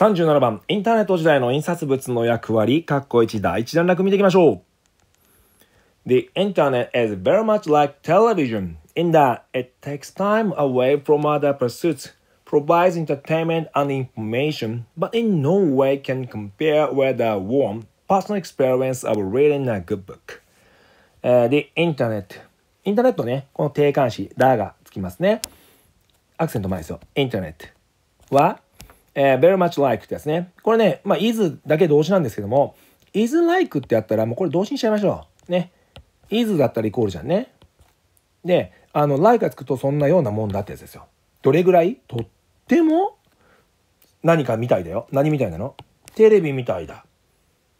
37番、インターネット時代の印刷物の役割、括弧1第1段落見ていきましょう。The internet is very much like television in that it takes time away from other pursuits, provides entertainment and information, but in no way can compare with the warm, personal experience of reading a good book. The internet インターネットね、この定冠詞、だがつきますね。アクセント前ですよ。インターネットはえー、very much like ってやつね。これね、まあ、is だけ動詞なんですけども、is like ってやったら、もうこれ動詞にしちゃいましょう。ね。is だったらイコールじゃんね。で、あの、like がつくとそんなようなもんだってやつですよ。どれぐらいとっても何かみたいだよ。何みたいなのテレビみたいだ。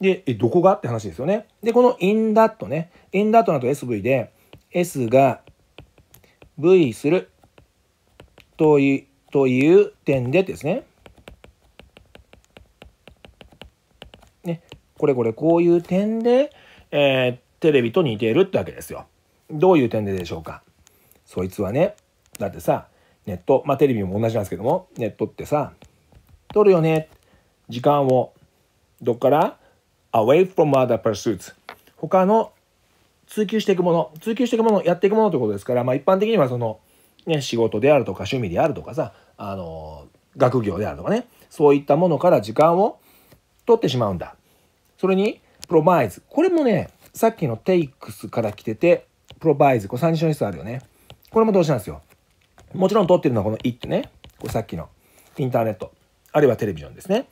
で、え、どこがって話ですよね。で、この in that ね。in that だと SV で、S が V するという、という点でですね。ね、これこれこういう点で、えー、テレビと似ているってわけですよ。どういう点ででしょうかそいつはね、だってさ、ネット、まあテレビも同じなんですけども、ネットってさ、撮るよね。時間を、どっから ?away from other pursuits。他の追求していくもの、追求していくもの、やっていくものということですから、まあ一般的にはその、ね、仕事であるとか趣味であるとかさ、あの、学業であるとかね、そういったものから時間を取ってしまうんだ。それに、プロバイズ。これもね、さっきのテイクスから来てて、プロバイズ。これ三次小数あるよね。これも動詞なんですよ。もちろん取ってるのはこの it ね。これさっきのインターネット。あるいはテレビジョンですね。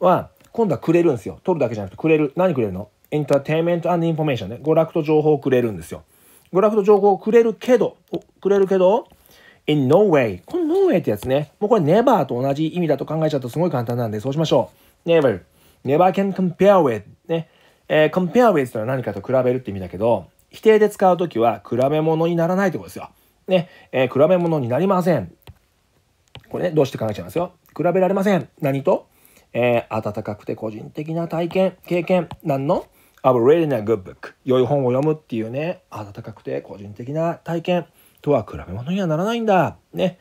は、今度はくれるんですよ。取るだけじゃなくてくれる。何くれるのエンターテインメントインフォメーションね。娯楽と情報をくれるんですよ。娯楽と情報をくれるけど、くれるけど、in no way。この no way ってやつね。もうこれ never と同じ意味だと考えちゃうとすごい簡単なんで、そうしましょう。never。never can compare with ね、えー、compare with とは何かと比べるって意味だけど、否定で使うときは比べ物にならないってことですよ。ね、えー、比べ物になりません。これね、どうして考えちゃいますよ。比べられません。何と、えー、温かくて個人的な体験、経験、何の ?I've read in a good book. 良い本を読むっていうね、温かくて個人的な体験とは比べ物にはならないんだ。ね。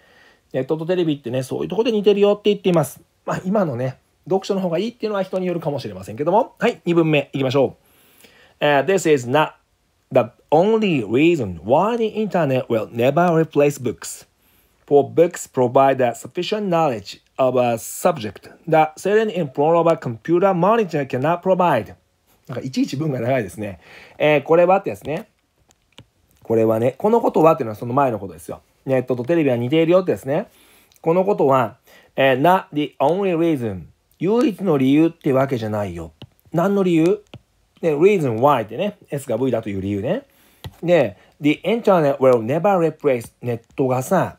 ネットとテレビってね、そういうとこで似てるよって言っています。まあ今のね、読書の方がいいっていうのは人によるかもしれませんけども。はい、2文目いきましょう。Uh, this is not the only reason why the internet will never replace books. For books provide a sufficient knowledge of a subject that sitting in front of a computer monitor cannot provide. なんかいちいち文が長いですね。えー、これはってやつね。これはね、このことはっていうのはその前のことですよ。ネットとテレビは似ているよってですね。このことは、えー、not the only reason 唯一の理由ってわけじゃないよ。何の理由で、reason why ってね、S が V だという理由ね。で、the internet will never replace ネットがさ、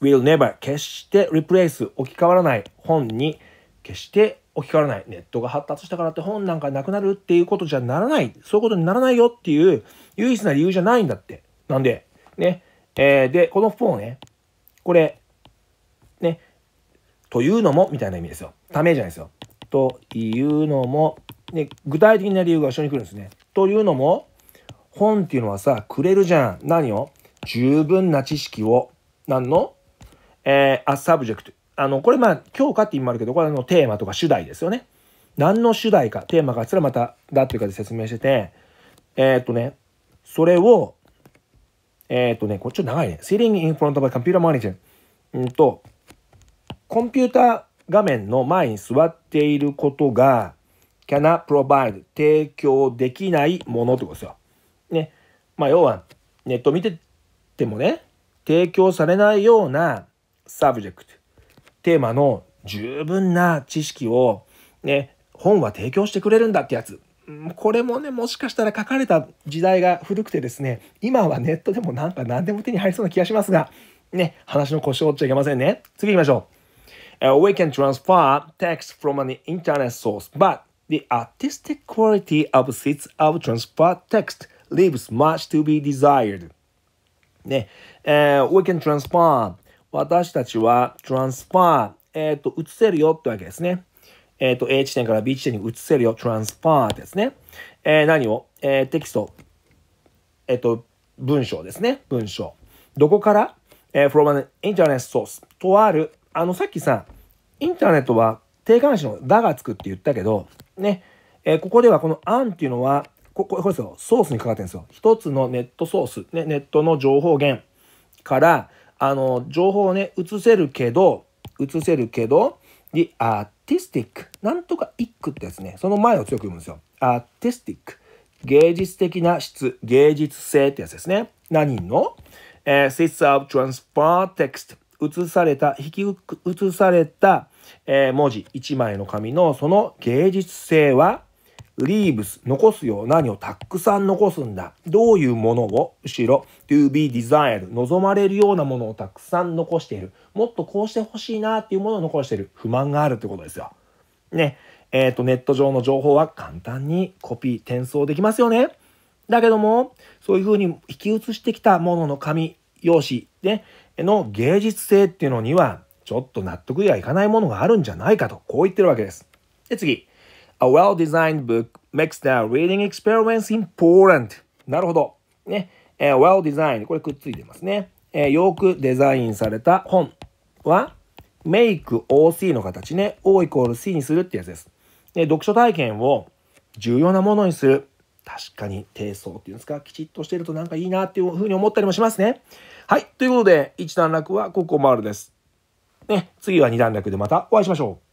will never 決して replace 置き換わらない本に決して置き換わらないネットが発達したからって本なんかなくなるっていうことじゃならないそういうことにならないよっていう唯一な理由じゃないんだってなんでねえー、でこの本ねこれねというのも、みたいな意味ですよ。ためじゃないですよ。というのも、ね、具体的な理由が一緒に来るんですね。というのも、本っていうのはさ、くれるじゃん。何を十分な知識を。何のえー、a subject。あの、これまあ、教科って意味もあるけど、これのテーマとか主題ですよね。何の主題か、テーマかれらまた、だっていうかで説明してて、えー、っとね、それを、えー、っとね、これちょっと長いね。Sitting in front of a computer m a n a g e r うんと、コンピューター画面の前に座っていることが cannot provide 提供できないものってことですよ。ね。まあ要はネット見ててもね提供されないようなサブジェクトテーマの十分な知識をね本は提供してくれるんだってやつこれもねもしかしたら書かれた時代が古くてですね今はネットでもなんか何でも手に入りそうな気がしますがね話の腰を折っちゃいけませんね次行きましょう。we can transfer text from an internet source, but the artistic quality of sits of transfer text leaves much to be desired. ね、えー、we can transfer 私たちは transfer えっ、ー、と、移せるよってわけですね。えっ、ー、と、A 地点から B 地点に移せるよ。transfer ですね。えー、何を、えー、テキスト。えっ、ー、と、文章ですね。文章。どこから、えー、from an internet source とあるあの、さっきさ、インターネットは定冠詞の「だ」がつくって言ったけど、ね、えー、ここではこの「アンっていうのは、こここれですよ、ソースにかかってるんですよ。一つのネットソース、ね、ネットの情報源から、あの、情報をね、移せるけど、移せるけど、The artistic, なんとか一句ってやつね、その前を強く読むんですよ。artistic, 芸術的な質、芸術性ってやつですね。何の、えー、sits of transport text, 写された、引き写された、え文字、1枚の紙のその芸術性は、リーブス、残すよ。う何をたくさん残すんだ。どういうものを、後ろ、to be desired、望まれるようなものをたくさん残している。もっとこうしてほしいなっていうものを残している。不満があるってことですよ。ね。えっ、ー、と、ネット上の情報は簡単にコピー、転送できますよね。だけども、そういうふうに引き写してきたものの紙、用紙で、ね、の芸術性っていうのにはちょっと納得がいかないものがあるんじゃないかとこう言ってるわけです。で次 A well-designed book makes the reading experience important なるほど。ね。え well-designed これくっついてますね。えー、よくデザインされた本は make OC の形ね。O イコール C にするってやつです。で読書体験を重要なものにする。確かに低層っていうんですか、きちっとしてるとなんかいいなっていうふうに思ったりもしますね。はい。ということで、1段落はここまでです。ね、次は2段落でまたお会いしましょう。